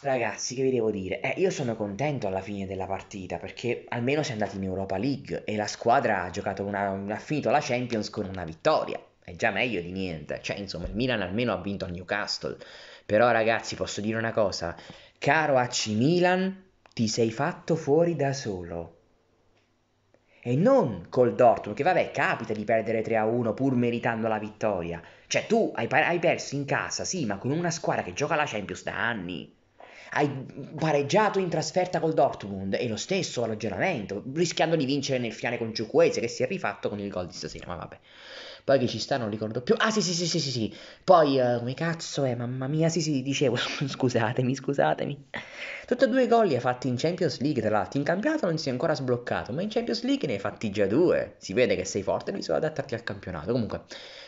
Ragazzi, che vi devo dire? Eh, io sono contento alla fine della partita perché almeno si è andati in Europa League e la squadra ha giocato una, ha finito la Champions con una vittoria. È già meglio di niente. Cioè, insomma, il Milan almeno ha vinto a Newcastle. Però, ragazzi, posso dire una cosa. Caro AC Milan, ti sei fatto fuori da solo. E non col Dortmund, che vabbè, capita di perdere 3-1 pur meritando la vittoria. Cioè, tu hai, hai perso in casa, sì, ma con una squadra che gioca la Champions da anni hai pareggiato in trasferta col Dortmund e lo stesso all'aggiornamento, rischiando di vincere nel finale con Ciucuese che si è rifatto con il gol di stasera, ma vabbè. Poi che ci sta non ricordo più. Ah sì sì sì sì sì sì. Poi uh, come cazzo è, mamma mia, sì sì, dicevo, scusatemi, scusatemi. Tutti e due gol li ha fatti in Champions League, tra l'altro in campionato non si è ancora sbloccato, ma in Champions League ne hai fatti già due. Si vede che sei forte, bisogna adattarti al campionato. Comunque,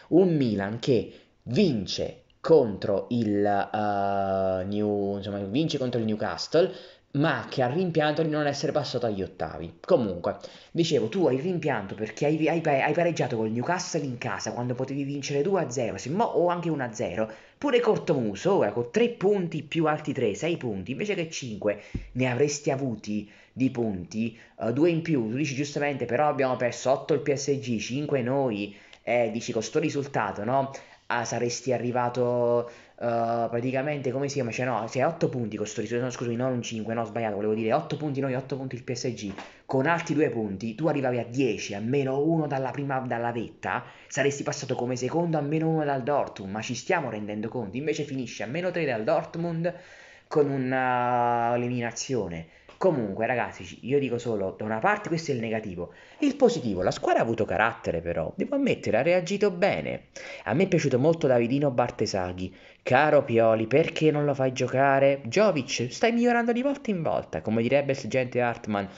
un Milan che vince contro il uh, New, insomma, vince contro il Newcastle, ma che ha rimpianto di non essere passato agli ottavi. Comunque, dicevo, tu hai rimpianto perché hai, hai, hai pareggiato col Newcastle in casa quando potevi vincere 2-0, se mo, o anche 1-0. Pure Cortomuso, ora con 3 punti più altri 3, 6 punti, invece che 5 ne avresti avuti di punti, 2 uh, eh, in più. Tu dici giustamente, però abbiamo perso 8 il PSG, 5 noi. Eh, dici con sto risultato, no? ah, saresti arrivato uh, praticamente come si chiama? Cioè, no, sei a 8 punti con questo risultato. No, scusami, non un 5, no, ho sbagliato, volevo dire 8 punti noi, 8 punti il PSG. Con altri 2 punti tu arrivavi a 10, a meno 1 dalla prima dalla vetta, saresti passato come secondo a meno 1 dal Dortmund, ma ci stiamo rendendo conto. Invece finisce a meno 3 dal Dortmund con un'eliminazione Comunque, ragazzi, io dico solo, da una parte questo è il negativo. Il positivo, la squadra ha avuto carattere però, devo ammettere, ha reagito bene. A me è piaciuto molto Davidino Bartesaghi. Caro Pioli, perché non lo fai giocare? Jovic, stai migliorando di volta in volta, come direbbe il sergente Hartman.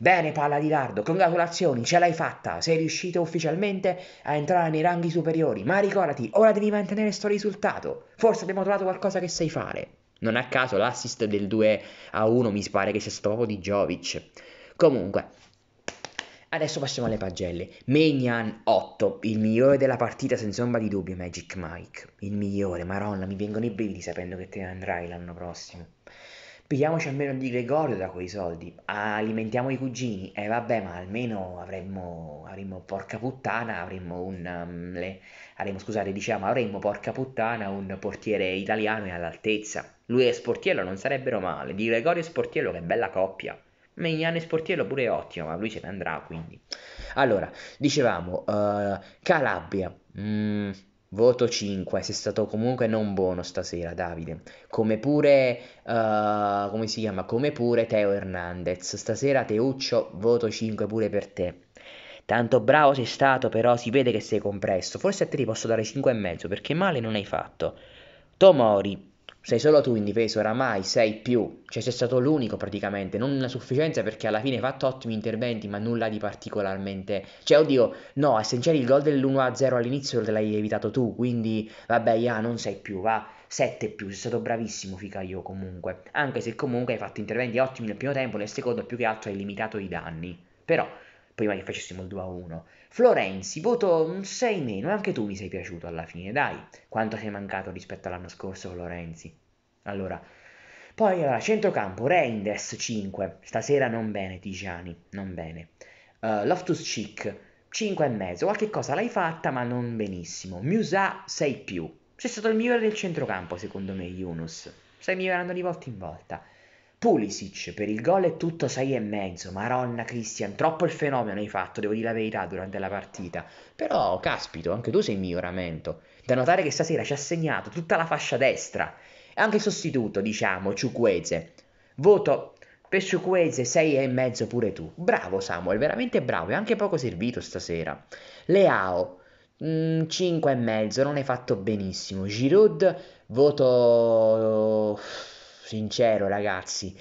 Bene palla di lardo, congratulazioni, ce l'hai fatta, sei riuscito ufficialmente a entrare nei ranghi superiori, ma ricordati, ora devi mantenere sto risultato, forse abbiamo trovato qualcosa che sai fare. Non a caso l'assist del 2 a 1 mi pare che sia stato proprio di Jovic. Comunque, adesso passiamo alle pagelle. Menian 8, il migliore della partita senza ombra di dubbio, Magic Mike. Il migliore, maronna, mi vengono i brividi sapendo che te ne andrai l'anno prossimo pigliamoci almeno di Gregorio da quei soldi, alimentiamo i cugini, e eh, vabbè ma almeno avremmo, avremmo porca puttana, avremmo un, um, le, avremmo, scusate diciamo, avremmo porca puttana un portiere italiano e all'altezza, lui e Sportiello non sarebbero male, di Gregorio e Sportiello che bella coppia, Mignano e Sportiello pure è ottimo, ma lui ce ne andrà quindi. Allora, dicevamo, uh, Calabria, mm, Voto 5, sei stato comunque non buono stasera, Davide. Come pure, uh, come si chiama? Come pure Teo Hernandez. Stasera Teuccio, voto 5 pure per te. Tanto bravo sei stato, però si vede che sei compresso. Forse a te ti posso dare 5 e mezzo, perché male non hai fatto. Tomori, sei solo tu in difesa, oramai sei più, cioè sei stato l'unico praticamente, non una sufficienza perché alla fine hai fatto ottimi interventi ma nulla di particolarmente, cioè oddio, no, a Essentiali il gol dell'1-0 all'inizio te l'hai evitato tu, quindi vabbè, ya, non sei più, va, 7 più, sei stato bravissimo fica io comunque, anche se comunque hai fatto interventi ottimi nel primo tempo, nel secondo più che altro hai limitato i danni, però prima che facessimo il 2-1. a Florenzi, voto un 6 meno, anche tu mi sei piaciuto alla fine, dai. Quanto sei mancato rispetto all'anno scorso Florenzi? Allora, poi allora, centrocampo, Reinders 5, stasera non bene Tigiani, non bene. Uh, Loftus Chic 5,5, qualche cosa l'hai fatta ma non benissimo. Musa 6 più, sei stato il migliore del centrocampo secondo me Yunus, stai migliorando di volta in volta. Pulisic per il gol è tutto 6 e mezzo. Maronna Christian, troppo il fenomeno hai fatto, devo dire la verità durante la partita. Però, caspito, anche tu sei in miglioramento. Da notare che stasera ci ha segnato tutta la fascia destra. E anche il sostituto, diciamo, Ciuqueze. Voto per Ciuqueze 6 e mezzo pure tu. Bravo Samuel, veramente bravo e anche poco servito stasera. Leao, 5 mm, e mezzo, non hai fatto benissimo. Giroud, voto sincero ragazzi,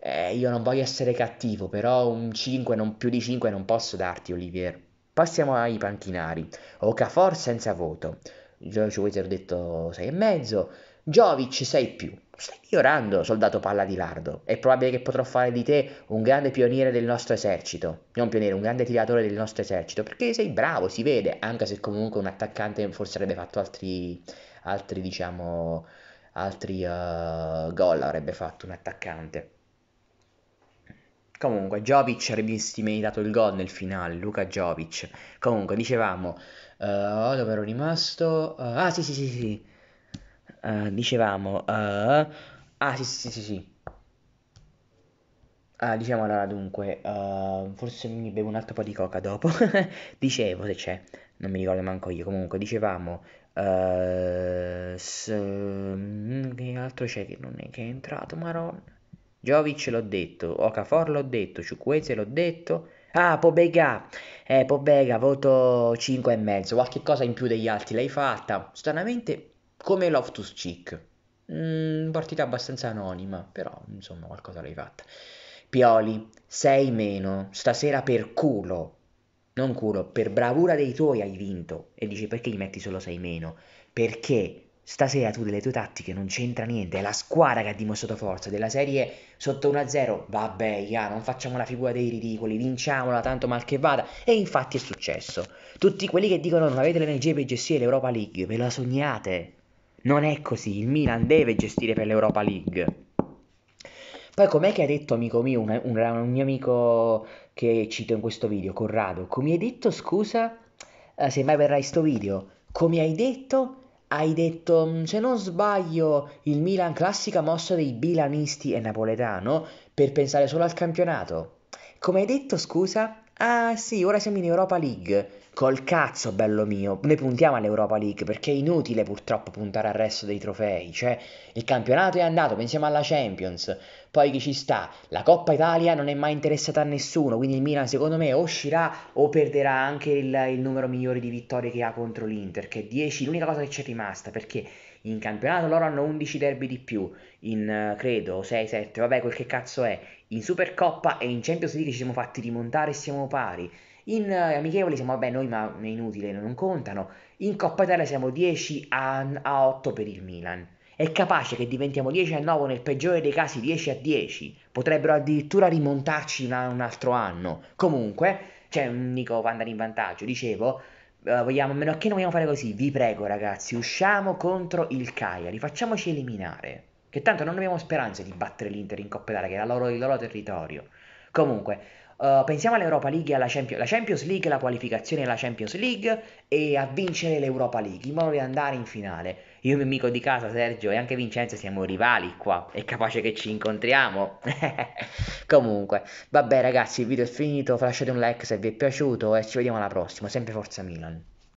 eh, io non voglio essere cattivo, però un 5, non più di 5 non posso darti Olivier. Passiamo ai panchinari. Okafor senza voto. Giorgio Weiser ho detto 6,5. Jovic 6 più. Stai migliorando, soldato palla di lardo. È probabile che potrò fare di te un grande pioniere del nostro esercito. Non pioniere, un grande tiratore del nostro esercito. Perché sei bravo, si vede. Anche se comunque un attaccante forse avrebbe fatto altri, altri diciamo, altri uh, gol avrebbe fatto un attaccante. Comunque, Jovic avrebbe meritato il gol nel finale, Luca Jovic. Comunque, dicevamo, uh, eh, dove ero rimasto? Uh, ah, sì, sì, sì, sì. Uh, dicevamo, ah, sì, sì, sì, sì. Ah, diciamo allora dunque, forse mi bevo un altro po' di coca dopo. Dicevo se c'è, non mi ricordo manco io. Comunque, dicevamo, Uh, s- mm, che altro c'è che non è, che è entrato? Maron. Jovic l'ho detto, Okafor l'ho detto, Ciuquese l'ho detto. Ah, Pobega. Eh, Pobega, voto 5 e mezzo, qualche cosa in più degli altri l'hai fatta. Stranamente come Loftus Cheek. Mm, partita abbastanza anonima, però insomma qualcosa l'hai fatta. Pioli, 6 meno, stasera per culo non culo, per bravura dei tuoi hai vinto. E dici perché gli metti solo 6 meno? Perché stasera tu delle tue tattiche non c'entra niente, è la squadra che ha dimostrato forza, della serie sotto 1-0, vabbè, ya, non facciamo la figura dei ridicoli, vinciamola tanto mal che vada. E infatti è successo. Tutti quelli che dicono non avete l'energia per gestire l'Europa League, ve la sognate. Non è così, il Milan deve gestire per l'Europa League. Poi com'è che hai detto, amico mio, un, un, un mio amico che cito in questo video, Corrado, come hai detto, scusa, eh, se mai verrai sto video, come hai detto, hai detto, mm, se non sbaglio, il Milan, classica mossa dei bilanisti e napoletano, per pensare solo al campionato. Come hai detto, scusa? Ah sì, ora siamo in Europa League. Col cazzo, bello mio, noi puntiamo all'Europa League perché è inutile purtroppo puntare al resto dei trofei, cioè il campionato è andato, pensiamo alla Champions, poi chi ci sta? La Coppa Italia non è mai interessata a nessuno, quindi il Milan secondo me o uscirà o perderà anche il, il numero migliore di vittorie che ha contro l'Inter, che è 10, l'unica cosa che c'è rimasta, perché in campionato loro hanno 11 derby di più, in credo 6-7, vabbè quel che cazzo è, in Supercoppa e in Champions League ci siamo fatti rimontare e siamo pari in eh, amichevoli siamo, vabbè, noi ma è inutile, non contano. In Coppa Italia siamo 10 a, a 8 per il Milan. È capace che diventiamo 10 a 9, nel peggiore dei casi 10 a 10. Potrebbero addirittura rimontarci una, un altro anno. Comunque, c'è un Nico va andare in vantaggio, dicevo. Uh, vogliamo, a meno che non vogliamo fare così, vi prego ragazzi, usciamo contro il Cagliari, facciamoci eliminare. Che tanto non abbiamo speranza di battere l'Inter in Coppa Italia, che è loro, il loro territorio. Comunque, eh, pensiamo all'Europa League e alla Champions, la Champions League, la qualificazione alla Champions League e a vincere l'Europa League in modo da andare in finale. Io mio amico di casa Sergio e anche Vincenzo siamo rivali qua, è capace che ci incontriamo. Comunque, vabbè ragazzi, il video è finito, lasciate un like se vi è piaciuto e ci vediamo alla prossima, sempre Forza Milan.